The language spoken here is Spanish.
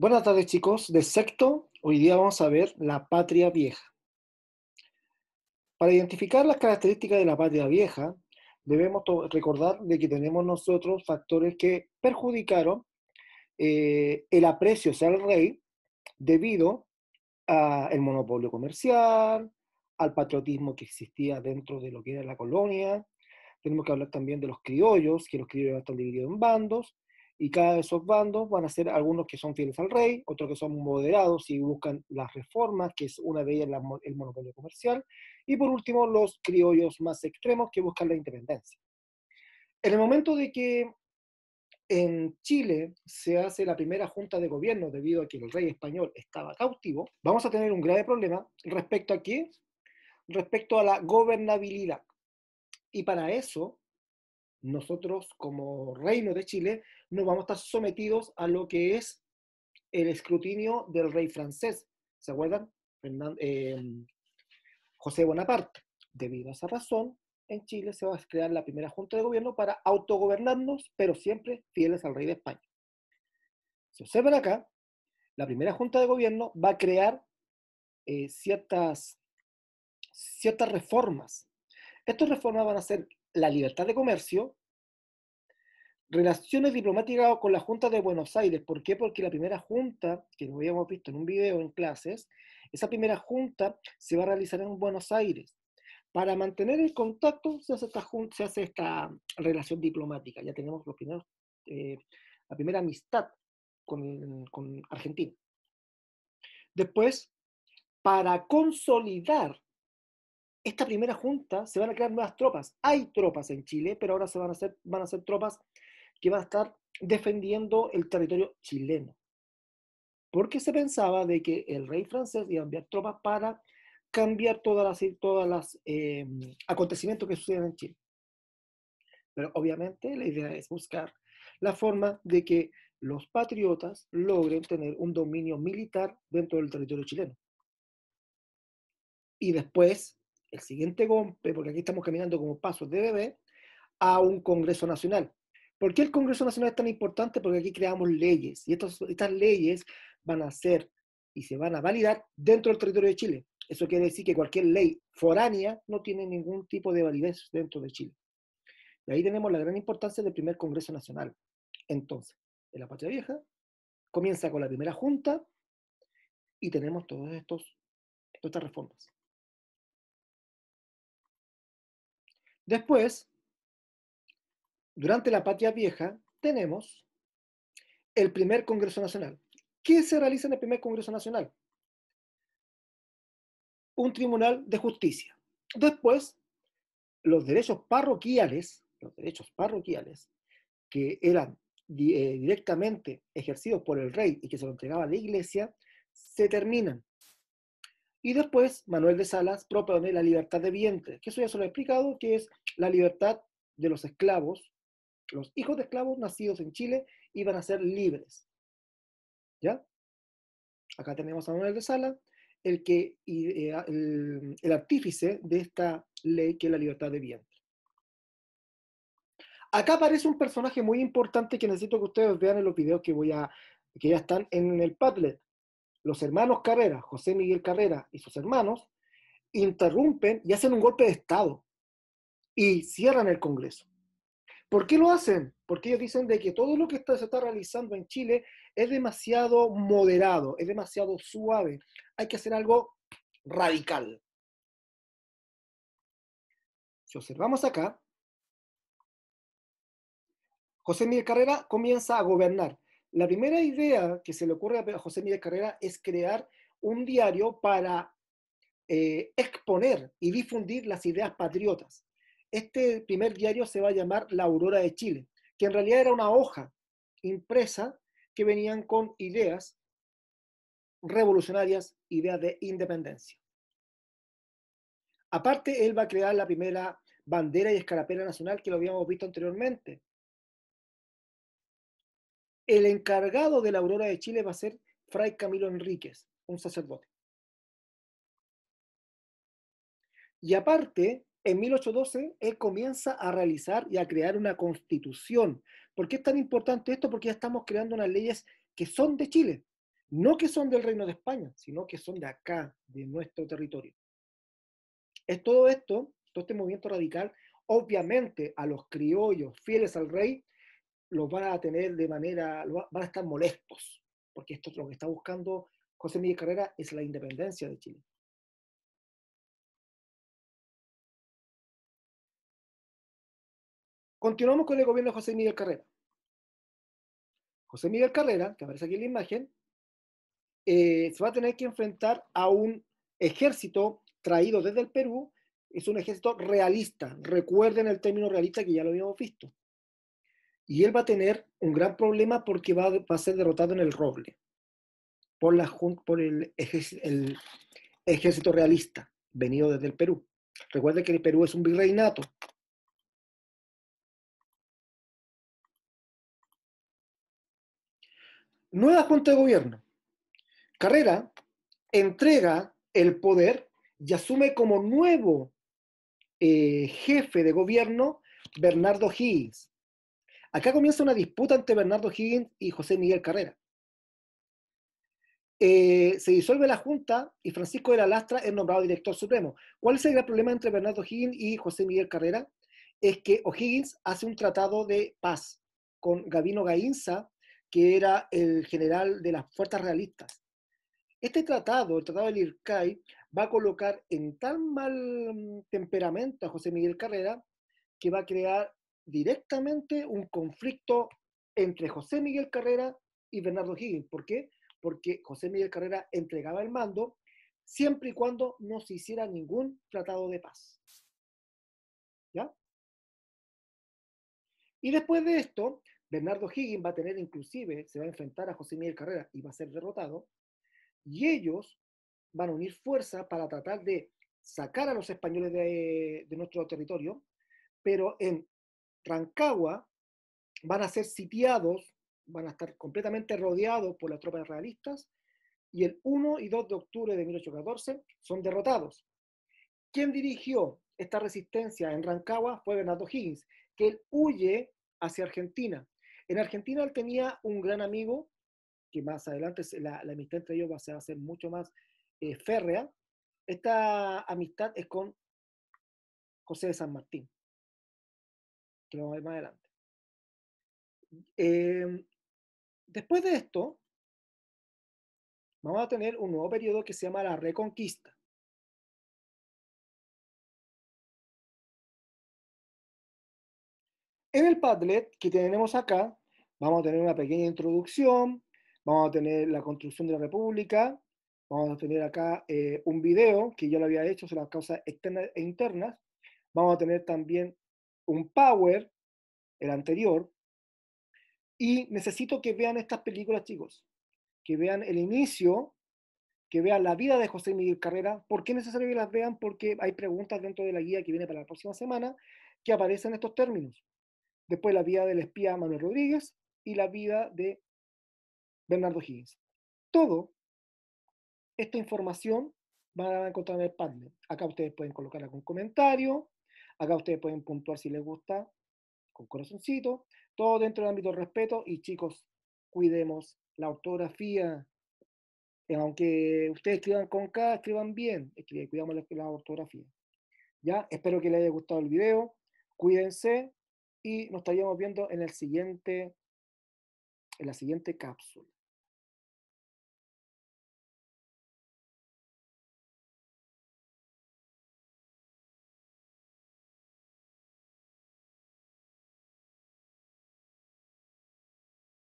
Buenas tardes chicos, de sexto, hoy día vamos a ver la patria vieja. Para identificar las características de la patria vieja, debemos recordar de que tenemos nosotros factores que perjudicaron eh, el aprecio hacia el rey debido al monopolio comercial, al patriotismo que existía dentro de lo que era la colonia. Tenemos que hablar también de los criollos, que los criollos están divididos en bandos, y cada de esos bandos van a ser algunos que son fieles al rey, otros que son moderados y buscan las reformas, que es una de ellas el monopolio comercial, y por último los criollos más extremos que buscan la independencia. En el momento de que en Chile se hace la primera junta de gobierno debido a que el rey español estaba cautivo, vamos a tener un grave problema respecto a qué? Respecto a la gobernabilidad. Y para eso nosotros como reino de Chile nos vamos a estar sometidos a lo que es el escrutinio del rey francés. ¿Se acuerdan? Em, José Bonaparte. Debido a esa razón, en Chile se va a crear la primera junta de gobierno para autogobernarnos, pero siempre fieles al rey de España. Si observan acá, la primera junta de gobierno va a crear eh, ciertas, ciertas reformas. Estas reformas van a ser la libertad de comercio, relaciones diplomáticas con la Junta de Buenos Aires. ¿Por qué? Porque la primera junta, que lo habíamos visto en un video en clases, esa primera junta se va a realizar en Buenos Aires. Para mantener el contacto se hace esta, se hace esta mm, relación diplomática. Ya tenemos eh, la primera amistad con, mm, con Argentina. Después, para consolidar esta primera junta se van a crear nuevas tropas. Hay tropas en Chile, pero ahora se van a hacer, tropas que van a estar defendiendo el territorio chileno. Porque se pensaba de que el rey francés iba a enviar tropas para cambiar todas las, todas eh, acontecimientos que suceden en Chile. Pero obviamente la idea es buscar la forma de que los patriotas logren tener un dominio militar dentro del territorio chileno. Y después el siguiente golpe, porque aquí estamos caminando como pasos de bebé, a un Congreso Nacional. ¿Por qué el Congreso Nacional es tan importante? Porque aquí creamos leyes y estas leyes van a ser y se van a validar dentro del territorio de Chile. Eso quiere decir que cualquier ley foránea no tiene ningún tipo de validez dentro de Chile. Y ahí tenemos la gran importancia del primer Congreso Nacional. Entonces, en la Patria Vieja comienza con la primera junta y tenemos todos estos, todas estas reformas. Después, durante la patria vieja, tenemos el primer Congreso Nacional. ¿Qué se realiza en el primer Congreso Nacional? Un tribunal de justicia. Después, los derechos parroquiales, los derechos parroquiales, que eran eh, directamente ejercidos por el rey y que se lo entregaba a la iglesia, se terminan. Y después, Manuel de Salas propone la libertad de vientre. que eso ya se lo he explicado, que es la libertad de los esclavos. Los hijos de esclavos nacidos en Chile iban a ser libres. ¿Ya? Acá tenemos a Manuel de Salas, el, que, eh, el, artífice de esta ley que es la libertad de vientre. Acá aparece un personaje muy importante que necesito que ustedes vean en los videos que voy a que ya están en el Padlet los hermanos Carrera, José Miguel Carrera y sus hermanos, interrumpen y hacen un golpe de Estado y cierran el Congreso. ¿Por qué lo hacen? Porque ellos dicen de que todo lo que está, se está realizando en Chile es demasiado moderado, es demasiado suave. Hay que hacer algo radical. Si observamos acá, José Miguel Carrera comienza a gobernar la primera idea que se le ocurre a José Miguel Carrera es crear un diario para eh, exponer y difundir las ideas patriotas. Este primer diario se va a llamar La Aurora de Chile, que en realidad era una hoja impresa que venían con ideas revolucionarias, ideas de independencia. Aparte, él va a crear la primera bandera y escarapela nacional que lo habíamos visto anteriormente el encargado de la Aurora de Chile va a ser Fray Camilo Enríquez, un sacerdote. Y aparte, en 1812, él comienza a realizar y a crear una constitución. ¿Por qué es tan importante esto? Porque ya estamos creando unas leyes que son de Chile, no que son del Reino de España, sino que son de acá, de nuestro territorio. Es todo esto, todo este movimiento radical, obviamente a los criollos fieles al rey, los van a tener de manera, van a estar molestos, porque esto es lo que está buscando José Miguel Carrera es la independencia de Chile. Continuamos con el gobierno de José Miguel Carrera. José Miguel Carrera, que aparece aquí en la imagen, eh, se va a tener que enfrentar a un ejército traído desde el Perú. Es un ejército realista. Recuerden el término realista que ya lo habíamos visto. Y él va a tener un gran problema porque va, a ser derrotado en el roble por, la, por el, ejército, realista venido desde el Perú. Recuerde que el Perú es un virreinato. Nueva Junta de Gobierno. Carrera entrega el poder y asume como nuevo eh, jefe de gobierno Bernardo Higgins, Acá comienza una disputa entre Bernardo Higgins y José Miguel Carrera. Eh, se disuelve la Junta y Francisco de la Lastra es nombrado director supremo. ¿Cuál es el gran problema entre Bernardo Higgins y José Miguel Carrera? Es que O'Higgins hace un tratado de paz con Gabino Gainza, que era el general de las fuerzas realistas. Este tratado, el tratado del IRCAI, va a colocar en tan mal mm, temperamento a José Miguel Carrera que va a crear directamente un conflicto entre José Miguel Carrera y Bernardo Higgins. ¿Por qué? Porque José Miguel Carrera entregaba el mando siempre y cuando no se hiciera ningún tratado de paz. ¿Ya? Y después de esto, Bernardo Higgins va a tener inclusive, se va a enfrentar a José Miguel Carrera y va a ser derrotado, y ellos van a unir fuerza para tratar de sacar a los españoles de, de nuestro territorio, pero en Rancagua van a ser sitiados, van a estar completamente rodeados por las tropas realistas y el 1 y 2 de octubre de 1814 son derrotados. Quien dirigió esta resistencia en Rancagua fue Bernardo Higgins, que él huye hacia Argentina. En Argentina él tenía un gran amigo, que más adelante la, amistad entre ellos va a, ser, mucho más eh, férrea. Esta amistad es con José de San Martín que lo vamos a ver más adelante. Em, después de esto, vamos a tener un nuevo periodo que se llama la Reconquista. En el Padlet que tenemos acá, vamos a tener una pequeña introducción, vamos a tener la construcción de la República, vamos a tener acá eh, un video que yo lo había hecho sobre las causas externas e internas, vamos a tener también un Power, el anterior, y necesito que vean estas películas, chicos, que vean el inicio, que vean la vida de José Miguel Carrera. ¿Por qué es necesario que las vean? Porque hay preguntas dentro de la guía que viene para la próxima semana que aparecen estos términos. Después la vida del espía Manuel Rodríguez y la vida de Bernardo Higgins. Todo esta información van a encontrar en el panel. Acá ustedes pueden colocar algún comentario, Acá ustedes pueden puntuar si les gusta, con corazoncito, todo dentro del ámbito del respeto y chicos, cuidemos la ortografía. Eh, aunque ustedes escriban con K, escriban bien, cuidamos la, ortografía. ¿Ya? Espero que les haya gustado el video. Cuídense y nos estaríamos viendo en el siguiente, en la siguiente cápsula.